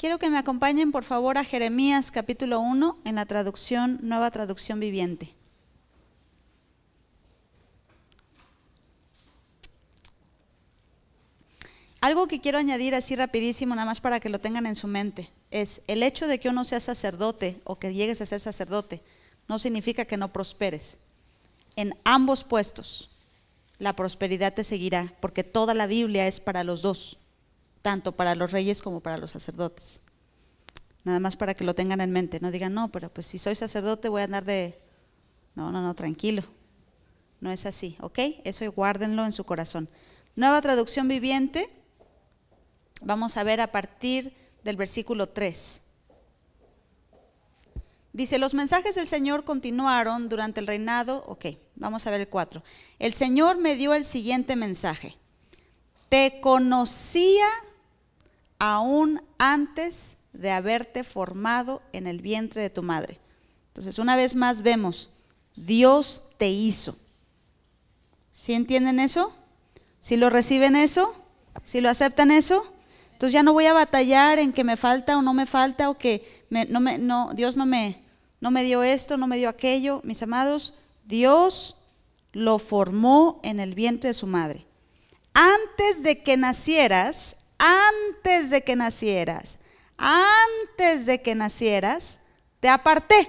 Quiero que me acompañen por favor a Jeremías capítulo 1 en la traducción, nueva traducción viviente. Algo que quiero añadir así rapidísimo, nada más para que lo tengan en su mente, es el hecho de que uno sea sacerdote o que llegues a ser sacerdote no significa que no prosperes. En ambos puestos la prosperidad te seguirá, porque toda la Biblia es para los dos tanto para los reyes como para los sacerdotes. Nada más para que lo tengan en mente, no digan, no, pero pues si soy sacerdote voy a andar de... No, no, no, tranquilo. No es así, ¿ok? Eso guárdenlo en su corazón. Nueva traducción viviente, vamos a ver a partir del versículo 3. Dice, los mensajes del Señor continuaron durante el reinado, ok, vamos a ver el 4. El Señor me dio el siguiente mensaje. Te conocía aún antes de haberte formado en el vientre de tu madre. Entonces, una vez más vemos, Dios te hizo. ¿Sí entienden eso? ¿Si ¿Sí lo reciben eso? ¿Si ¿Sí lo aceptan eso? Entonces ya no voy a batallar en que me falta o no me falta o que no me, no, Dios no me, no me dio esto, no me dio aquello. Mis amados, Dios lo formó en el vientre de su madre. Antes de que nacieras, antes de que nacieras, antes de que nacieras, te aparté.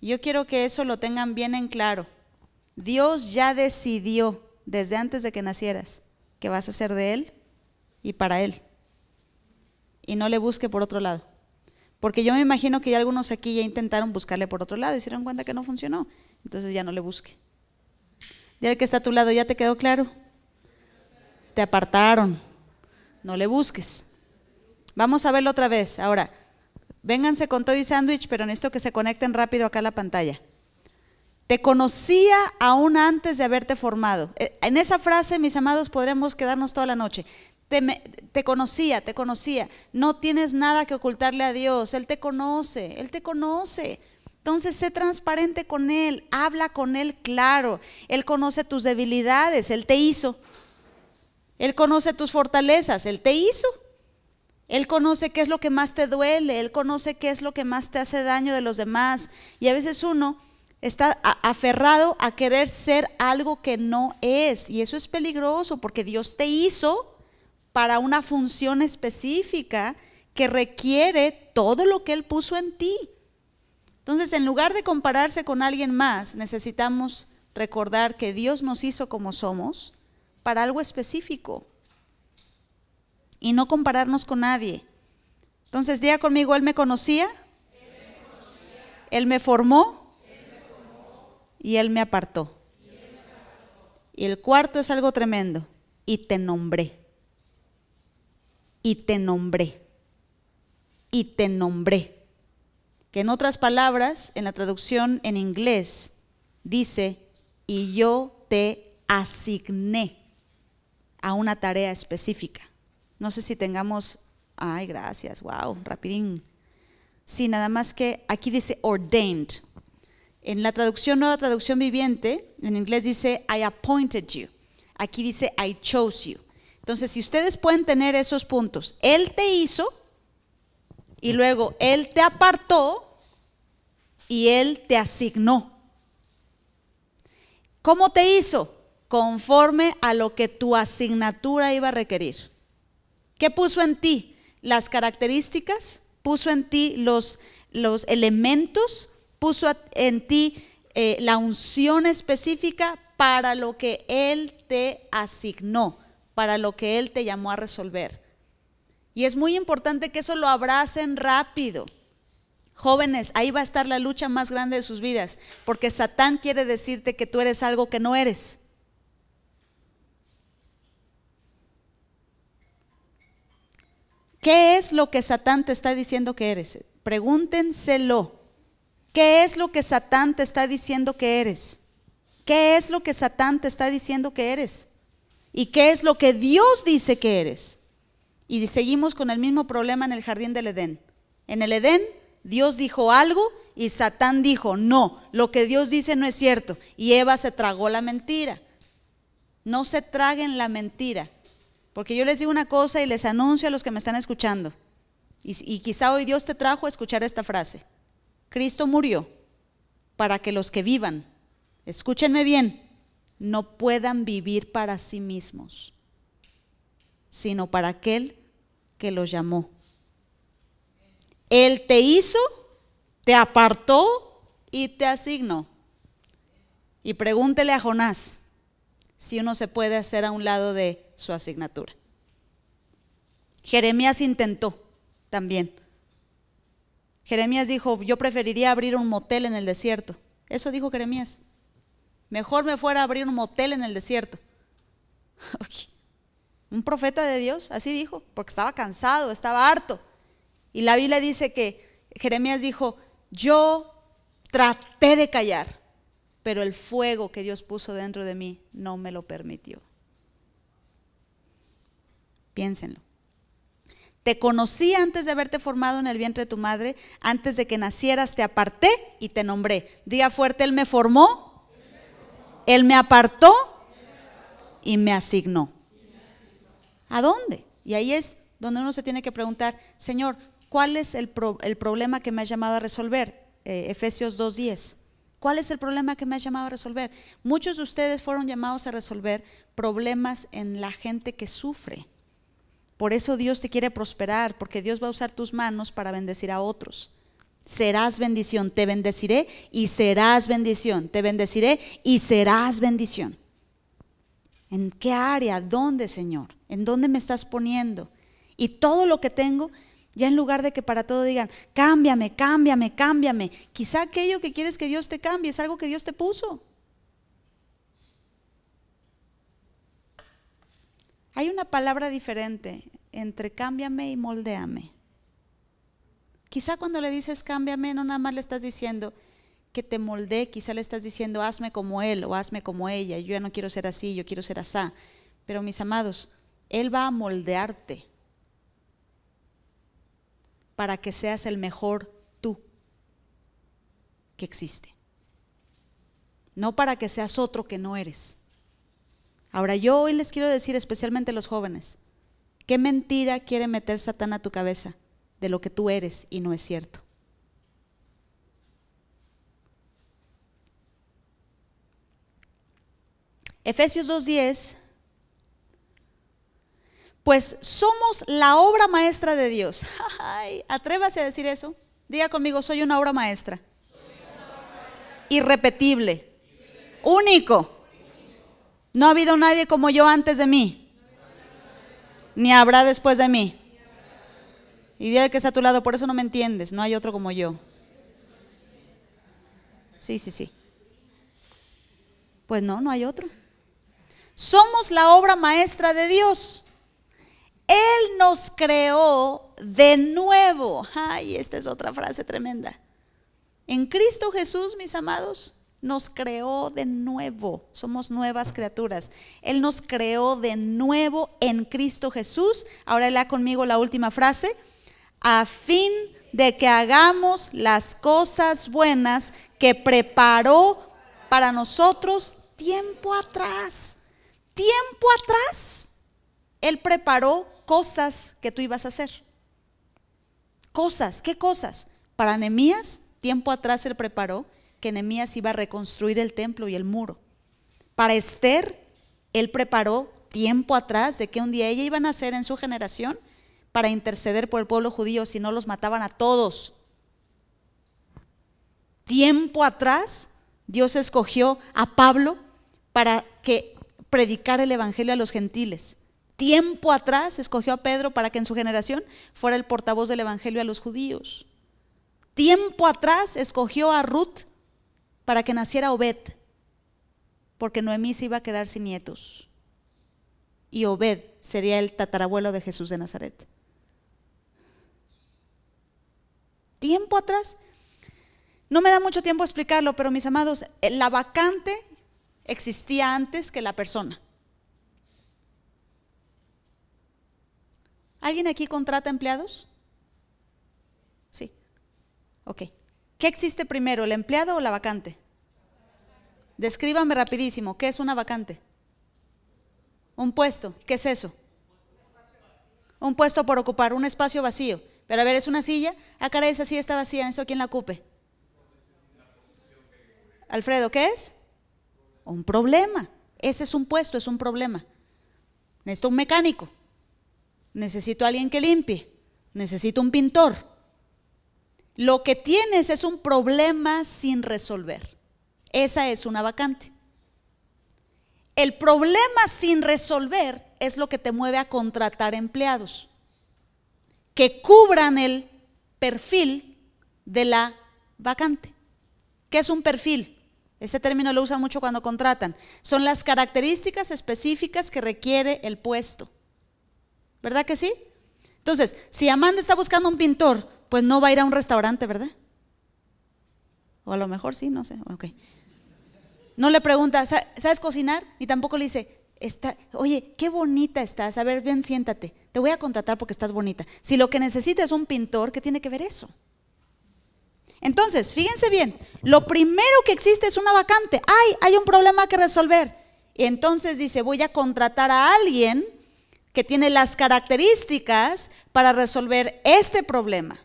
Yo quiero que eso lo tengan bien en claro. Dios ya decidió desde antes de que nacieras que vas a ser de Él y para Él. Y no le busque por otro lado. Porque yo me imagino que ya algunos aquí ya intentaron buscarle por otro lado y se cuenta que no funcionó. Entonces ya no le busque. Ya el que está a tu lado ya te quedó claro te apartaron. No le busques. Vamos a verlo otra vez. Ahora, vénganse con todo y sándwich, pero necesito que se conecten rápido acá a la pantalla. Te conocía aún antes de haberte formado. Eh, en esa frase, mis amados, podremos quedarnos toda la noche. te, conocía, te conocía. No tienes nada que ocultarle a Dios. Él te conoce, Él te conoce. Entonces sé transparente con Él, habla con Él claro. Él conoce tus debilidades, Él te hizo. Él conoce tus fortalezas, Él te hizo. Él conoce qué es lo que más te duele, Él conoce qué es lo que más te hace daño de los demás. Y a veces uno está aferrado a querer ser algo que no es. Y eso es peligroso porque Dios te hizo para una función específica que requiere todo lo que Él puso en ti. Entonces, en lugar de compararse con alguien más, necesitamos recordar que Dios nos hizo como somos para algo específico y no compararnos con nadie. Entonces, día conmigo, Él me conocía, Él me formó y Él me apartó. Y el cuarto es algo tremendo, y te nombré, y te nombré, y te nombré. Que en otras palabras, en la traducción en inglés, dice, y yo te asigné a una tarea específica. No sé si tengamos, ay, gracias, wow, rapidín. Sí, nada más que aquí dice ordained. En la traducción, nueva traducción viviente, en inglés dice I appointed you. Aquí dice I chose you. Entonces, si ustedes pueden tener esos puntos, Él te hizo y luego Él te apartó y Él te asignó. ¿Cómo te hizo? conforme a lo que tu asignatura iba a requerir. ¿Qué puso en ti? Las características, puso en ti los, los elementos, puso en ti eh, la unción específica para lo que Él te asignó, para lo que Él te llamó a resolver. Y es muy importante que eso lo abracen rápido. Jóvenes, ahí va a estar la lucha más grande de sus vidas, porque Satán quiere decirte que tú eres algo que no eres. ¿Qué es lo que Satán te está diciendo que eres? Pregúntenselo. ¿Qué es lo que Satán te está diciendo que eres? ¿Qué es lo que Satán te está diciendo que eres? ¿Y qué es lo que Dios dice que eres? Y seguimos con el mismo problema en el jardín del Edén. En el Edén Dios dijo algo y Satán dijo, no, lo que Dios dice no es cierto. Y Eva se tragó la mentira. No se traguen la mentira. Porque yo les digo una cosa y les anuncio a los que me están escuchando. Y, quizá hoy Dios te trajo a escuchar esta frase. Cristo murió para que los que vivan, escúchenme bien, no puedan vivir para sí mismos, sino para aquel que los llamó. Él te hizo, te apartó y te asignó. Y pregúntele a Jonás si uno se puede hacer a un lado de su asignatura. Jeremías intentó también. Jeremías dijo, yo preferiría abrir un motel en el desierto. Eso dijo Jeremías. Mejor me fuera a abrir un motel en el desierto. Un profeta de Dios, así dijo, porque estaba cansado, estaba harto. Y la Biblia dice que Jeremías dijo, yo traté de callar, pero el fuego que Dios puso dentro de mí no me lo permitió. Piénsenlo. Te conocí antes de haberte formado en el vientre de tu madre, antes de que nacieras te aparté y te nombré. día fuerte, Él me formó, Él me apartó y me asignó. ¿A dónde? Y ahí es donde uno se tiene que preguntar, Señor, ¿cuál es el, problema que me has llamado a resolver? Eh, Efesios 2.10. ¿Cuál es el problema que me has llamado a resolver? Muchos de ustedes fueron llamados a resolver problemas en la gente que sufre por eso Dios te quiere prosperar, porque Dios va a usar tus manos para bendecir a otros. Serás bendición, te bendeciré y serás bendición, te bendeciré y serás bendición. ¿En qué área? ¿Dónde, Señor? ¿En dónde me estás poniendo? Y todo lo que tengo, ya en lugar de que para todo digan, cámbiame, cámbiame, cámbiame, quizá aquello que quieres que Dios te cambie es algo que Dios te puso. Hay una palabra diferente entre cámbiame y moldéame. Quizá cuando le dices cámbiame, no nada más le estás diciendo que te moldee, quizá le estás diciendo hazme como él o hazme como ella, yo ya no quiero ser así, yo quiero ser asá. Pero mis amados, él va a moldearte para que seas el mejor tú que existe. No para que seas otro que no eres. Ahora yo hoy les quiero decir, especialmente a los jóvenes, ¿qué mentira quiere meter Satán a tu cabeza de lo que tú eres y no es cierto? Efesios 2.10, pues somos la obra maestra de Dios. atrévase a decir eso. Diga conmigo, soy una obra maestra. Irrepetible. Único. No ha habido nadie como yo antes de mí, ni habrá después de mí. Y que está a tu lado, por eso no me entiendes, no hay otro como yo. Sí, sí, sí. Pues no, no hay otro. Somos la obra maestra de Dios. Él nos creó de nuevo. Ay, esta es otra frase tremenda. En Cristo Jesús, mis amados, nos creó de nuevo, somos nuevas criaturas. Él nos creó de nuevo en Cristo Jesús. Ahora lea conmigo la última frase, a fin de que hagamos las cosas buenas que preparó para nosotros tiempo atrás. Tiempo atrás, Él preparó cosas que tú ibas a hacer. Cosas, ¿qué cosas? Para Nemías, tiempo atrás Él preparó que Nehemías iba a reconstruir el templo y el muro. Para Esther, él preparó tiempo atrás de que un día ella iba a nacer en su generación para interceder por el pueblo judío si no los mataban a todos. Tiempo atrás, Dios escogió a Pablo para que predicara el evangelio a los gentiles. Tiempo atrás escogió a Pedro para que en su generación fuera el portavoz del evangelio a los judíos. Tiempo atrás escogió a Ruth para que naciera Obed, porque Noemí se iba a quedar sin nietos. Y Obed sería el tatarabuelo de Jesús de Nazaret. Tiempo atrás, no me da mucho tiempo explicarlo, pero mis amados, eh, la vacante existía antes que la persona. ¿Alguien aquí contrata empleados? Sí. Ok. ¿Qué existe primero, el empleado o la vacante? Descríbame rapidísimo, ¿qué es una vacante? Un puesto, ¿qué es eso? Un puesto por ocupar, un espacio vacío. Pero a ver, es una silla. Ah, esa silla está vacía, ¿eso quién la ocupe? Alfredo, ¿qué es? Un problema. Ese es un puesto, es un problema. Necesito un mecánico. Necesito alguien que limpie. Necesito un pintor lo que tienes es un problema sin resolver. Esa es una vacante. El problema sin resolver es lo que te mueve a contratar empleados que cubran el perfil de la vacante. ¿Qué es un perfil? Ese término lo usan mucho cuando contratan. Son las características específicas que requiere el puesto. ¿Verdad que sí? Entonces, si Amanda está buscando un pintor, pues no va a ir a un restaurante, ¿verdad? O a lo mejor sí, no sé. Ok. No le pregunta, ¿sabes cocinar? Y tampoco le dice, oye, qué bonita estás. A ver, ven, siéntate. Te voy a contratar porque estás bonita. Si lo que necesitas es un pintor, ¿qué tiene que ver eso? Entonces, fíjense bien, lo primero que existe es una vacante. Ay, hay un problema que resolver. Y entonces dice, voy a contratar a alguien que tiene las características para resolver este problema.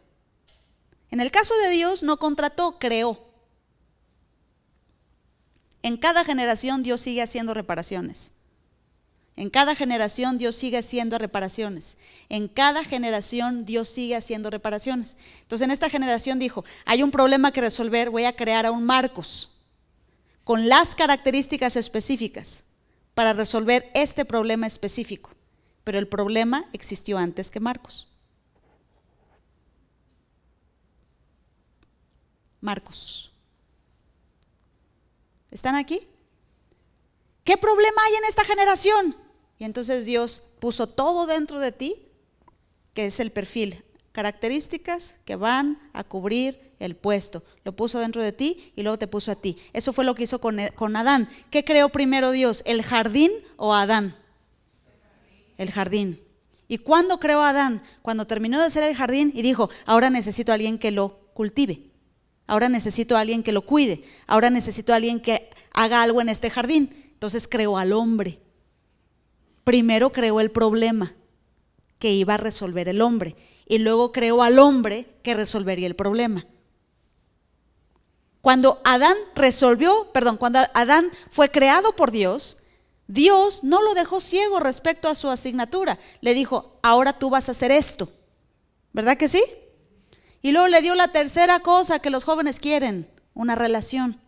En el caso de Dios no contrató, creó. En cada generación Dios sigue haciendo reparaciones. En cada generación Dios sigue haciendo reparaciones. En cada generación Dios sigue haciendo reparaciones. Entonces en esta generación dijo, hay un problema que resolver, voy a crear a un Marcos con las características específicas para resolver este problema específico. Pero el problema existió antes que Marcos. Marcos. ¿Están aquí? ¿Qué problema hay en esta generación? Y entonces Dios puso todo dentro de ti, que es el perfil, características que van a cubrir el puesto. Lo puso dentro de ti y luego te puso a ti. Eso fue lo que hizo con, Adán. ¿Qué creó primero Dios? ¿El jardín o Adán? El jardín. ¿Y cuándo creó Adán? Cuando terminó de hacer el jardín y dijo, ahora necesito a alguien que lo cultive ahora necesito a alguien que lo cuide, ahora necesito a alguien que haga algo en este jardín. Entonces creó al hombre. Primero creó el problema que iba a resolver el hombre y luego creó al hombre que resolvería el problema. Cuando Adán resolvió, perdón, cuando Adán fue creado por Dios, Dios no lo dejó ciego respecto a su asignatura. Le dijo, ahora tú vas a hacer esto. ¿Verdad que sí? Y luego le dio la tercera cosa que los jóvenes quieren, una relación.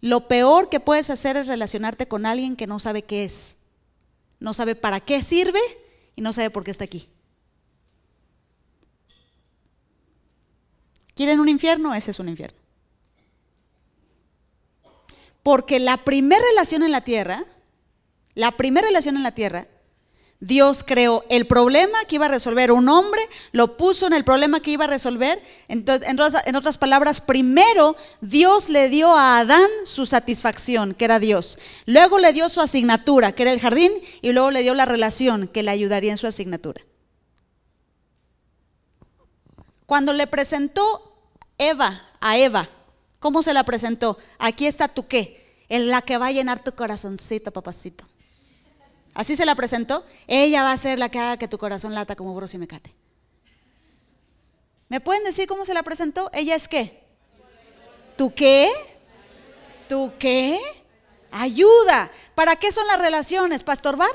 Lo peor que puedes hacer es relacionarte con alguien que no sabe qué es, no sabe para qué sirve y no sabe por qué está aquí. ¿Quieren un infierno? Ese es un infierno. Porque la primera relación en la tierra, la primera relación en la tierra Dios creó el problema que iba a resolver un hombre, lo puso en el problema que iba a resolver. Entonces, en otras palabras, primero Dios le dio a Adán su satisfacción, que era Dios. Luego le dio su asignatura, que era el jardín, y luego le dio la relación que le ayudaría en su asignatura. Cuando le presentó Eva a Eva, ¿cómo se la presentó? Aquí está tu qué, en la que va a llenar tu corazoncito, papacito. Así se la presentó. Ella va a ser la que haga que tu corazón lata como burro y cate ¿Me pueden decir cómo se la presentó? ¿Ella es qué? ¿Tú qué? ¿Tú qué? Ayuda. ¿Para qué son las relaciones? ¿Para estorbar?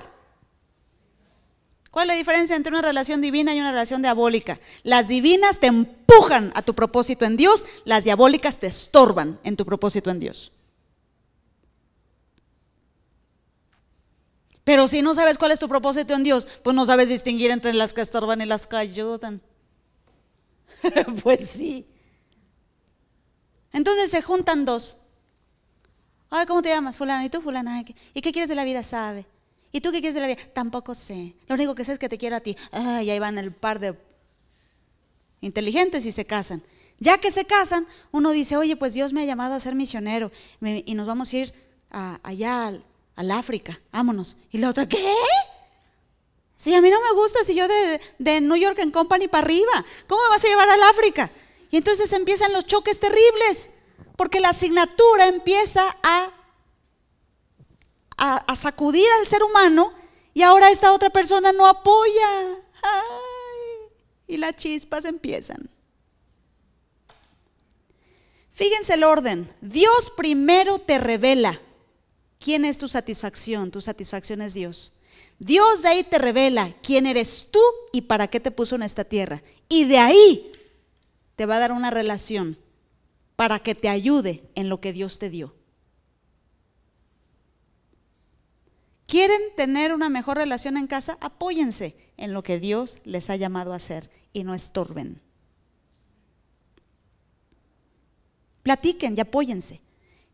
¿Cuál es la diferencia entre una relación divina y una relación diabólica? Las divinas te empujan a tu propósito en Dios, las diabólicas te estorban en tu propósito en Dios. Pero si no sabes cuál es tu propósito en Dios, pues no sabes distinguir entre las que estorban y las que ayudan. pues sí. Entonces se juntan dos. Ay, ¿cómo te llamas? Fulana. ¿Y tú, fulana? ¿Y qué quieres de la vida? Sabe. ¿Y tú qué quieres de la vida? Tampoco sé. Lo único que sé es que te quiero a ti. Ay, ahí van el par de inteligentes y se casan. Ya que se casan, uno dice, oye, pues Dios me ha llamado a ser misionero y nos vamos a ir allá al, al África, vámonos. Y la otra, ¿qué? Si a mí no me gusta, si yo de, New York Company para arriba, ¿cómo me vas a llevar al África? Y entonces empiezan los choques terribles, porque la asignatura empieza a, a, sacudir al ser humano y ahora esta otra persona no apoya. y las chispas empiezan. Fíjense el orden. Dios primero te revela. ¿Quién es tu satisfacción? Tu satisfacción es Dios. Dios de ahí te revela quién eres tú y para qué te puso en esta tierra. Y de ahí te va a dar una relación para que te ayude en lo que Dios te dio. ¿Quieren tener una mejor relación en casa? Apóyense en lo que Dios les ha llamado a hacer y no estorben. Platiquen y apóyense.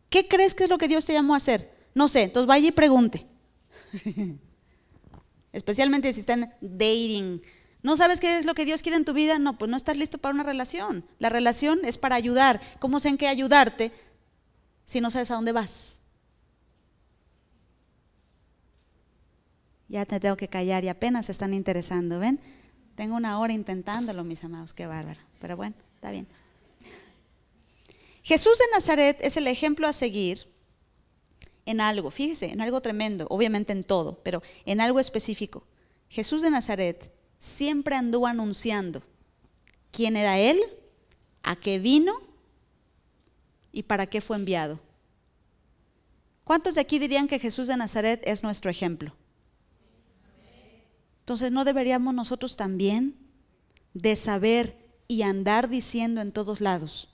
¿Qué crees que es lo que Dios te llamó a hacer? No sé, entonces vaya y pregunte. Especialmente si están dating. ¿No sabes qué es lo que Dios quiere en tu vida? No, pues no estás listo para una relación. La relación es para ayudar. ¿Cómo sé en qué ayudarte si no sabes a dónde vas? Ya te tengo que callar y apenas se están interesando, ¿ven? Tengo una hora intentándolo, mis amados, qué bárbaro. Pero bueno, está bien. Jesús de Nazaret es el ejemplo a seguir en algo, fíjese, en algo tremendo, obviamente en todo, pero en algo específico. Jesús de Nazaret siempre anduvo anunciando quién era Él, a qué vino y para qué fue enviado. ¿Cuántos de aquí dirían que Jesús de Nazaret es nuestro ejemplo? Entonces, ¿no deberíamos nosotros también de saber y andar diciendo en todos lados,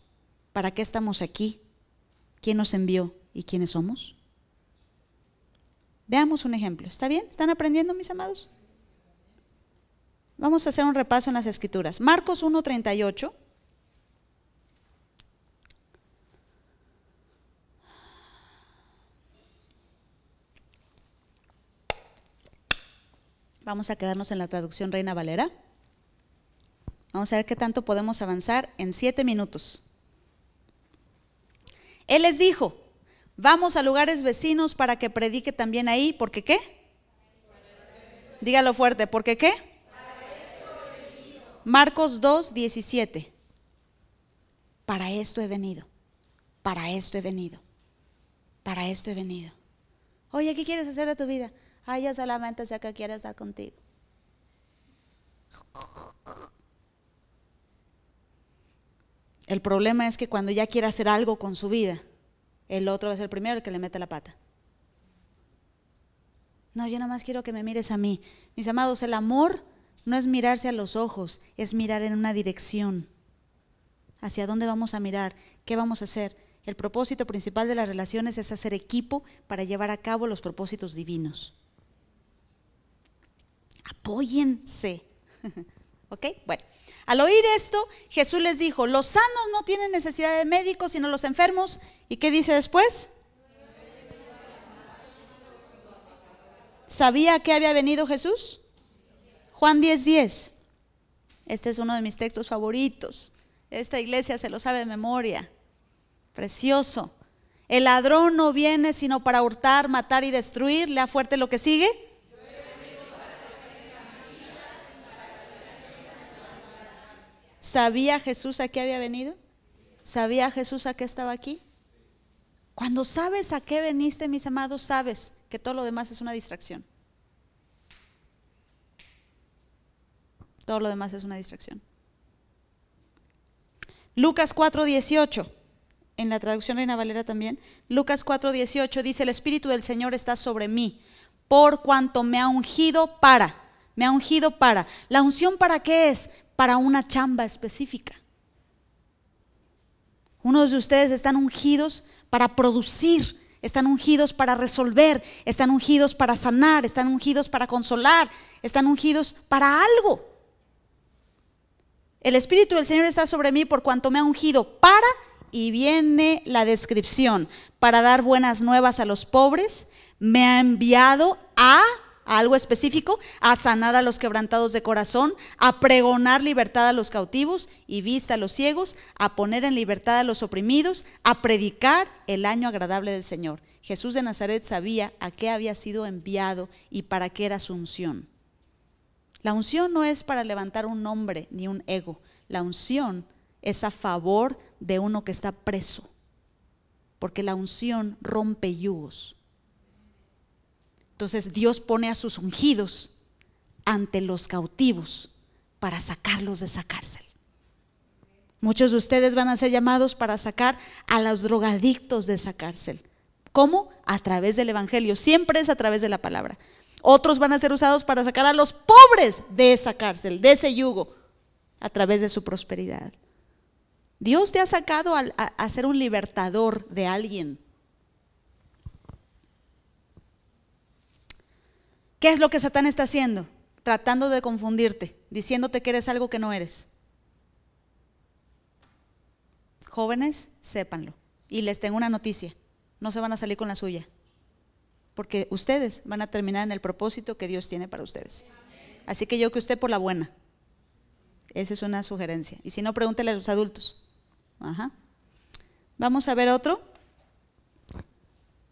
¿para qué estamos aquí? ¿Quién nos envió y quiénes somos? Veamos un ejemplo. ¿Está bien? ¿Están aprendiendo, mis amados? Vamos a hacer un repaso en las escrituras. Marcos 1.38. Vamos a quedarnos en la traducción Reina Valera. Vamos a ver qué tanto podemos avanzar en siete minutos. Él les dijo, Vamos a lugares vecinos para que predique también ahí, porque qué? Dígalo fuerte, porque qué? Marcos 2, 17. Para esto he venido, para esto he venido, para esto he venido. Oye, ¿qué quieres hacer de tu vida? Ay, yo solamente sé que quiero estar contigo. El problema es que cuando ya quiere hacer algo con su vida, el otro es el primero el que le mete la pata. No, yo nada más quiero que me mires a mí. Mis amados, el amor no es mirarse a los ojos, es mirar en una dirección. ¿Hacia dónde vamos a mirar? ¿Qué vamos a hacer? El propósito principal de las relaciones es hacer equipo para llevar a cabo los propósitos divinos. Apóyense. ¿Ok? Bueno. Al oír esto, Jesús les dijo, los sanos no tienen necesidad de médicos, sino los enfermos. ¿Y qué dice después? ¿Sabía que había venido Jesús? Juan 10:10. 10. Este es uno de mis textos favoritos. Esta iglesia se lo sabe de memoria. Precioso. El ladrón no viene sino para hurtar, matar y destruir. Lea fuerte lo que sigue. ¿Sabía Jesús a qué había venido? ¿Sabía Jesús a qué estaba aquí? Cuando sabes a qué veniste, mis amados, sabes que todo lo demás es una distracción. Todo lo demás es una distracción. Lucas 4:18, en la traducción Reina Valera también, Lucas 4:18 dice, el Espíritu del Señor está sobre mí, por cuanto me ha ungido para me ha ungido para. ¿La unción para qué es? Para una chamba específica. Unos de ustedes están ungidos para producir, están ungidos para resolver, están ungidos para sanar, están ungidos para consolar, están ungidos para algo. El Espíritu del Señor está sobre mí por cuanto me ha ungido para, y viene la descripción, para dar buenas nuevas a los pobres, me ha enviado a a algo específico, a sanar a los quebrantados de corazón, a pregonar libertad a los cautivos y vista a los ciegos, a poner en libertad a los oprimidos, a predicar el año agradable del Señor. Jesús de Nazaret sabía a qué había sido enviado y para qué era su unción. La unción no es para levantar un nombre ni un ego. La unción es a favor de uno que está preso, porque la unción rompe yugos. Entonces Dios pone a sus ungidos ante los cautivos para sacarlos de esa cárcel. Muchos de ustedes van a ser llamados para sacar a los drogadictos de esa cárcel. ¿Cómo? A través del Evangelio. Siempre es a través de la palabra. Otros van a ser usados para sacar a los pobres de esa cárcel, de ese yugo, a través de su prosperidad. Dios te ha sacado a, ser un libertador de alguien. ¿Qué es lo que Satán está haciendo? Tratando de confundirte, diciéndote que eres algo que no eres. Jóvenes, sépanlo. Y les tengo una noticia, no se van a salir con la suya, porque ustedes van a terminar en el propósito que Dios tiene para ustedes. Así que yo que usted por la buena. Esa es una sugerencia. Y si no, pregúntele a los adultos. Ajá. Vamos a ver otro.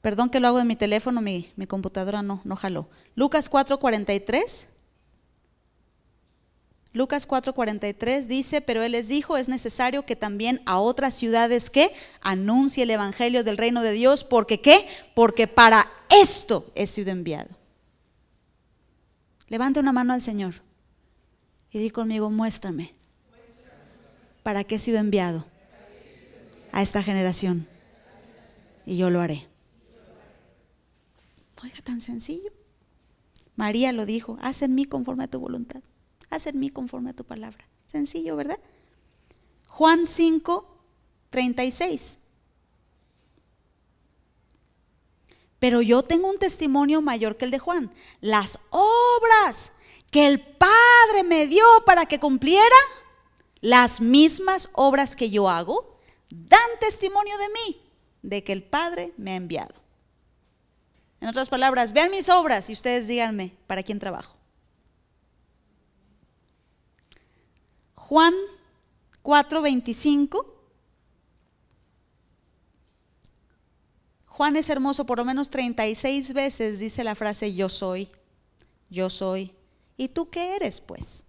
Perdón que lo hago de mi teléfono, mi, computadora no, no jaló. Lucas 4:43. Lucas 4:43 dice, pero él les dijo, es necesario que también a otras ciudades que anuncie el Evangelio del reino de Dios, porque qué? Porque para esto he sido enviado. Levante una mano al Señor y di conmigo, muéstrame, para qué he sido enviado a esta generación. Y yo lo haré. Oiga, tan sencillo. María lo dijo, haz en mí conforme a tu voluntad, haz en mí conforme a tu palabra. Sencillo, ¿verdad? Juan 5, 36. Pero yo tengo un testimonio mayor que el de Juan. Las obras que el Padre me dio para que cumpliera, las mismas obras que yo hago, dan testimonio de mí, de que el Padre me ha enviado. En otras palabras, vean mis obras y ustedes díganme para quién trabajo. Juan 4:25. Juan es hermoso, por lo menos 36 veces dice la frase yo soy, yo soy. ¿Y tú qué eres, pues?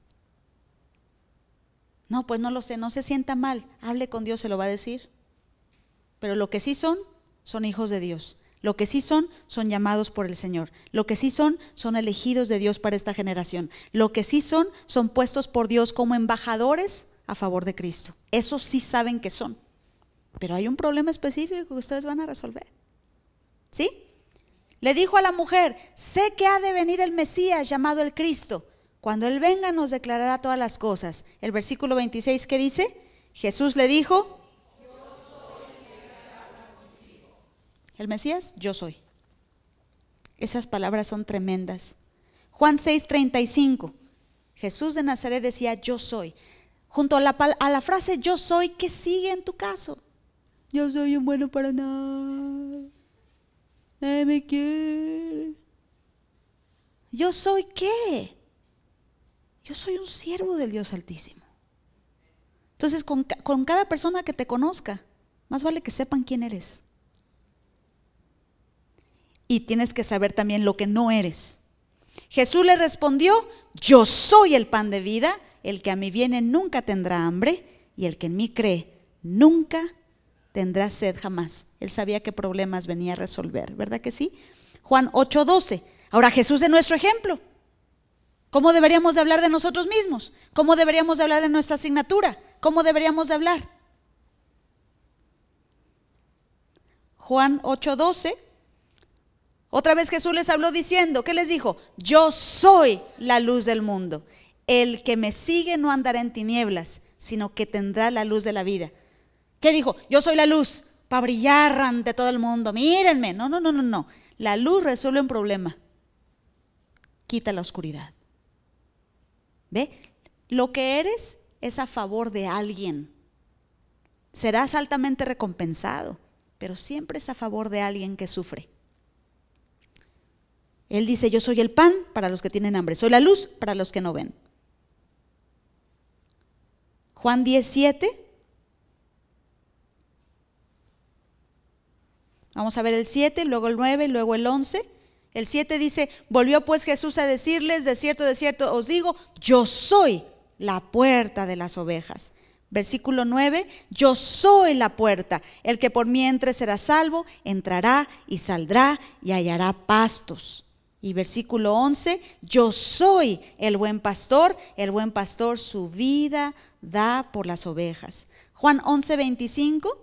No, pues no lo sé, no se sienta mal. Hable con Dios, se lo va a decir. Pero lo que sí son, son hijos de Dios. Lo que sí son, son llamados por el Señor. Lo que sí son, son elegidos de Dios para esta generación. Lo que sí son, son puestos por Dios como embajadores a favor de Cristo. Eso sí saben que son. Pero hay un problema específico que ustedes van a resolver. ¿Sí? Le dijo a la mujer, sé que ha de venir el Mesías llamado el Cristo. Cuando Él venga nos declarará todas las cosas. El versículo 26 que dice, Jesús le dijo, El Mesías, yo soy. Esas palabras son tremendas. Juan 6:35, Jesús de Nazaret decía, yo soy. Junto a la, frase yo soy, ¿qué sigue en tu caso? Yo soy un bueno para nada. ¿Yo soy qué? Yo soy un siervo del Dios Altísimo. Entonces, con cada persona que te conozca, más vale que sepan quién eres y tienes que saber también lo que no eres. Jesús le respondió, yo soy el pan de vida, el que a mí viene nunca tendrá hambre y el que en mí cree nunca tendrá sed jamás. Él sabía qué problemas venía a resolver, ¿verdad que sí? Juan 8:12. Ahora Jesús es nuestro ejemplo. ¿Cómo deberíamos de hablar de nosotros mismos? ¿Cómo deberíamos de hablar de nuestra asignatura? ¿Cómo deberíamos de hablar? Juan 8:12 otra vez Jesús les habló diciendo, ¿qué les dijo? Yo soy la luz del mundo. El que me sigue no andará en tinieblas, sino que tendrá la luz de la vida. ¿Qué dijo? Yo soy la luz para brillar ante todo el mundo. Mírenme. No, no, no, no, no. La luz resuelve un problema. Quita la oscuridad. ¿Ve? Lo que eres es a favor de alguien. Serás altamente recompensado, pero siempre es a favor de alguien que sufre. Él dice, yo soy el pan para los que tienen hambre, soy la luz para los que no ven. Juan 17. Vamos a ver el 7, luego el 9, luego el 11. El 7 dice, volvió pues Jesús a decirles, de cierto, de cierto, os digo, yo soy la puerta de las ovejas. Versículo 9, yo soy la puerta, el que por mí entre será salvo, entrará y saldrá y hallará pastos. Y versículo 11, yo soy el buen pastor, el buen pastor su vida da por las ovejas. Juan 11, 25.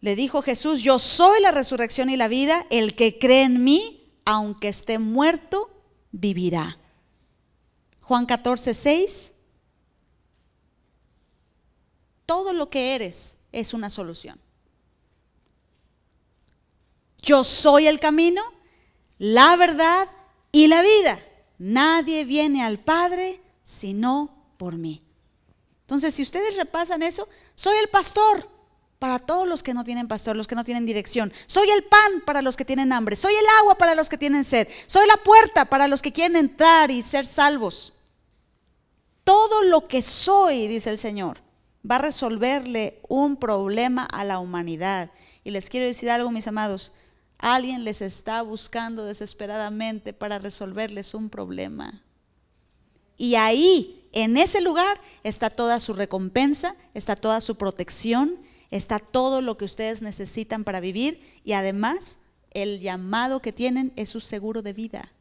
Le dijo Jesús, yo soy la resurrección y la vida, el que cree en mí, aunque esté muerto, vivirá. Juan 14, 6. Todo lo que eres es una solución. Yo soy el camino, la verdad y la vida. Nadie viene al Padre sino por mí. Entonces, si ustedes repasan eso, soy el pastor para todos los que no tienen pastor, los que no tienen dirección. Soy el pan para los que tienen hambre. Soy el agua para los que tienen sed. Soy la puerta para los que quieren entrar y ser salvos. Todo lo que soy, dice el Señor, va a resolverle un problema a la humanidad. Y les quiero decir algo, mis amados. Alguien les está buscando desesperadamente para resolverles un problema. Y ahí, en ese lugar, está toda su recompensa, está toda su protección, está todo lo que ustedes necesitan para vivir y además el llamado que tienen es su seguro de vida.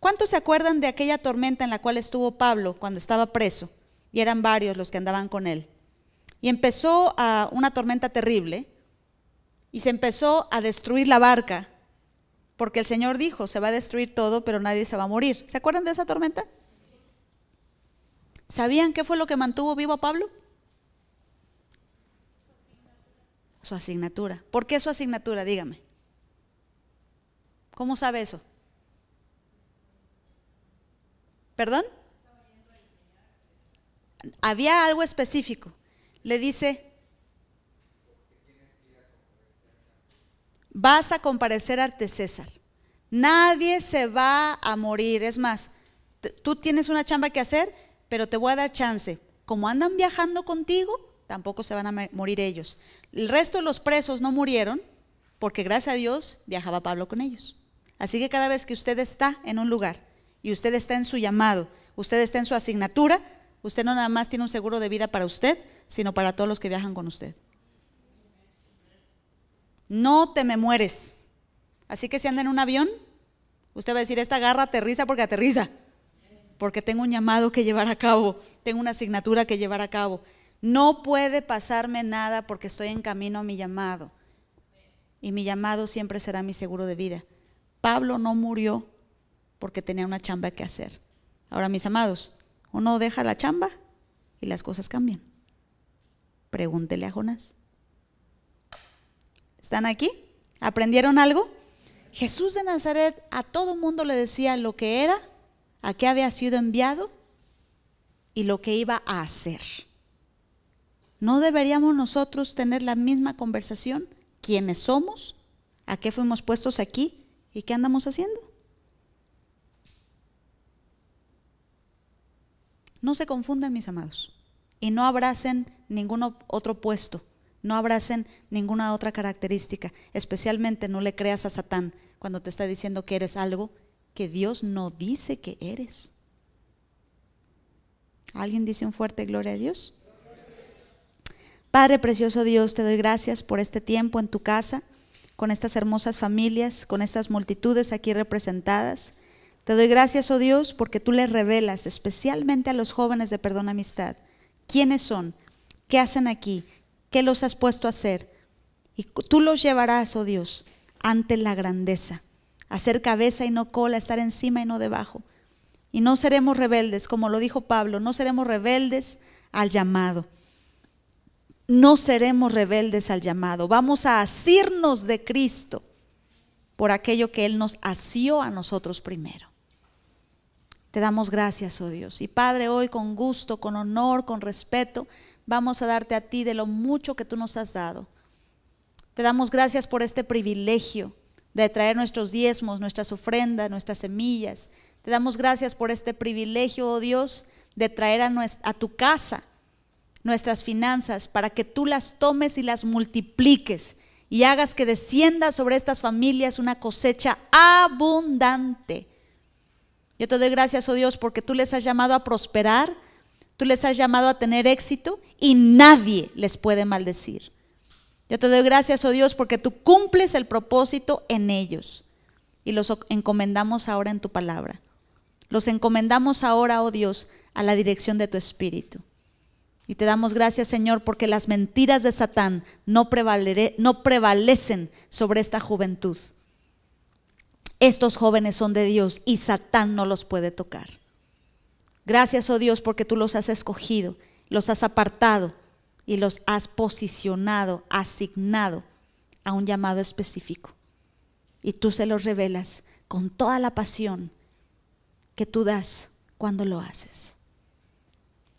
¿Cuántos se acuerdan de aquella tormenta en la cual estuvo Pablo cuando estaba preso? Y eran varios los que andaban con él. Y empezó ah, una tormenta terrible y se empezó a destruir la barca, porque el Señor dijo, se va a destruir todo, pero nadie se va a morir. ¿Se acuerdan de esa tormenta? ¿Sabían qué fue lo que mantuvo vivo a Pablo? Su asignatura. ¿Por qué su asignatura? Dígame. ¿Cómo sabe eso? ¿Perdón? Había algo específico. Le dice, vas a comparecer ante César. Nadie se va a morir. Es más, tú tienes una chamba que hacer, pero te voy a dar chance. Como andan viajando contigo, tampoco se van a morir ellos. El resto de los presos no murieron porque gracias a Dios viajaba Pablo con ellos. Así que cada vez que usted está en un lugar y usted está en su llamado, usted está en su asignatura, usted no nada más tiene un seguro de vida para usted, sino para todos los que viajan con usted. No te me mueres. Así que si anda en un avión, usted va a decir, esta garra aterriza porque aterriza. Porque tengo un llamado que llevar a cabo, tengo una asignatura que llevar a cabo. No puede pasarme nada porque estoy en camino a mi llamado. Y mi llamado siempre será mi seguro de vida. Pablo no murió porque tenía una chamba que hacer. Ahora, mis amados, uno deja la chamba y las cosas cambian. Pregúntele a Jonás. ¿Están aquí? ¿Aprendieron algo? Jesús de Nazaret a todo mundo le decía lo que era, a qué había sido enviado y lo que iba a hacer. ¿No deberíamos nosotros tener la misma conversación? ¿Quiénes somos? ¿A qué fuimos puestos aquí? ¿Y qué andamos haciendo? No se confundan, mis amados, y no abracen ningún otro puesto no abracen ninguna otra característica, especialmente no le creas a Satán cuando te está diciendo que eres algo que Dios no dice que eres. ¿Alguien dice un fuerte gloria a Dios? Padre precioso Dios, te doy gracias por este tiempo en tu casa, con estas hermosas familias, con estas multitudes aquí representadas. Te doy gracias, oh Dios, porque tú les revelas especialmente a los jóvenes de Perdón Amistad quiénes son, qué hacen aquí, qué los has puesto a hacer. Y tú los llevarás, oh Dios, ante la grandeza. Hacer cabeza y no cola, estar encima y no debajo. Y no seremos rebeldes, como lo dijo Pablo, no seremos rebeldes al llamado. No seremos rebeldes al llamado. Vamos a asirnos de Cristo por aquello que Él nos asió a nosotros primero. Te damos gracias, oh Dios. Y Padre, hoy con gusto, con honor, con respeto, vamos a darte a ti de lo mucho que tú nos has dado. Te damos gracias por este privilegio de traer nuestros diezmos, nuestras ofrendas, nuestras semillas. Te damos gracias por este privilegio, oh Dios, de traer a, tu casa nuestras finanzas para que tú las tomes y las multipliques y hagas que descienda sobre estas familias una cosecha abundante. Yo te doy gracias, oh Dios, porque tú les has llamado a prosperar Tú les has llamado a tener éxito y nadie les puede maldecir. Yo te doy gracias, oh Dios, porque tú cumples el propósito en ellos. Y los encomendamos ahora en tu palabra. Los encomendamos ahora, oh Dios, a la dirección de tu Espíritu. Y te damos gracias, Señor, porque las mentiras de Satán no, no prevalecen sobre esta juventud. Estos jóvenes son de Dios y Satán no los puede tocar. Gracias, oh Dios, porque tú los has escogido, los has apartado y los has posicionado, asignado a un llamado específico. Y tú se los revelas con toda la pasión que tú das cuando lo haces.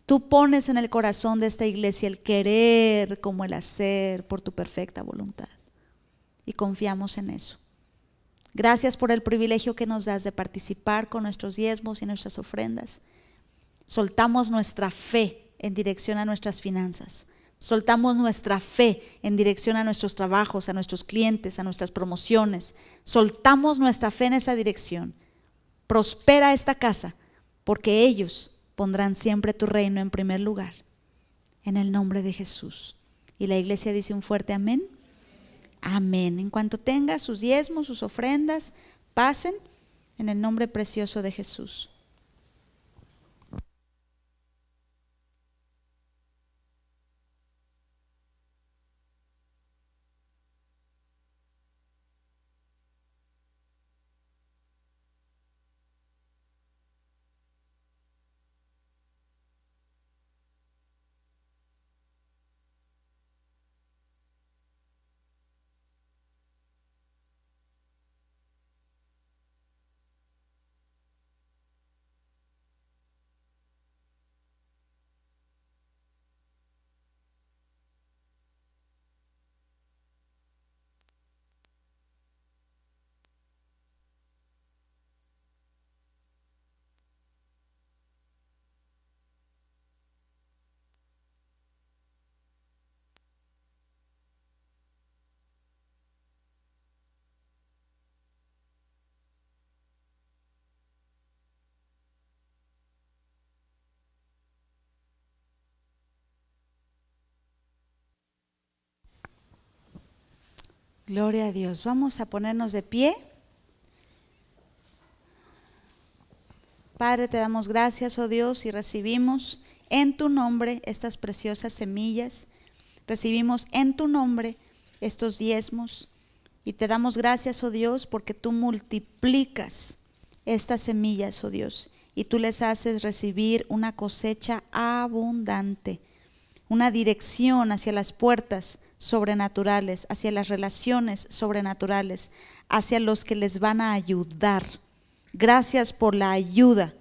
Tú pones en el corazón de esta iglesia el querer como el hacer por tu perfecta voluntad. Y confiamos en eso. Gracias por el privilegio que nos das de participar con nuestros diezmos y nuestras ofrendas soltamos nuestra fe en dirección a nuestras finanzas. Soltamos nuestra fe en dirección a nuestros trabajos, a nuestros clientes, a nuestras promociones. Soltamos nuestra fe en esa dirección. Prospera esta casa, porque ellos pondrán siempre tu reino en primer lugar. En el nombre de Jesús. Y la iglesia dice un fuerte amén. Amén. En cuanto tenga sus diezmos, sus ofrendas, pasen en el nombre precioso de Jesús. Gloria a Dios. Vamos a ponernos de pie. Padre, te damos gracias, oh Dios, y recibimos en tu nombre estas preciosas semillas. Recibimos en tu nombre estos diezmos. Y te damos gracias, oh Dios, porque tú multiplicas estas semillas, oh Dios, y tú les haces recibir una cosecha abundante, una dirección hacia las puertas sobrenaturales, hacia las relaciones sobrenaturales, hacia los que les van a ayudar. Gracias por la ayuda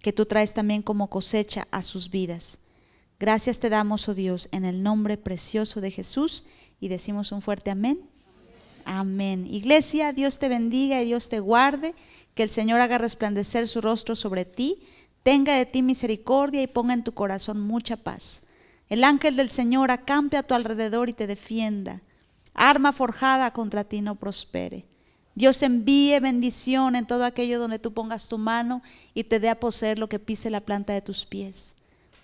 que tú traes también como cosecha a sus vidas. Gracias te damos, oh Dios, en el nombre precioso de Jesús y decimos un fuerte amén. Amén. Iglesia, Dios te bendiga y Dios te guarde, que el Señor haga resplandecer su rostro sobre ti, tenga de ti misericordia y ponga en tu corazón mucha paz. El ángel del Señor acampe a tu alrededor y te defienda. Arma forjada contra ti no prospere. Dios envíe bendición en todo aquello donde tú pongas tu mano y te dé a poseer lo que pise la planta de tus pies.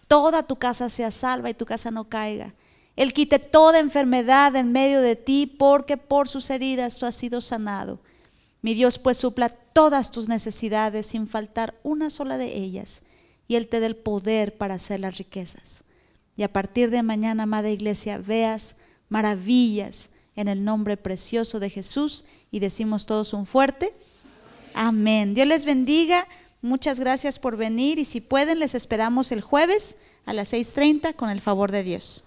Toda tu casa sea salva y tu casa no caiga. Él quite toda enfermedad en medio de ti, porque por sus heridas tú has sido sanado. Mi Dios pues supla todas tus necesidades sin faltar una sola de ellas, y Él te dé el poder para hacer las riquezas y a partir de mañana, amada iglesia, veas maravillas en el nombre precioso de Jesús y decimos todos un fuerte amén. Dios les bendiga, muchas gracias por venir y si pueden les esperamos el jueves a las 6.30 con el favor de Dios.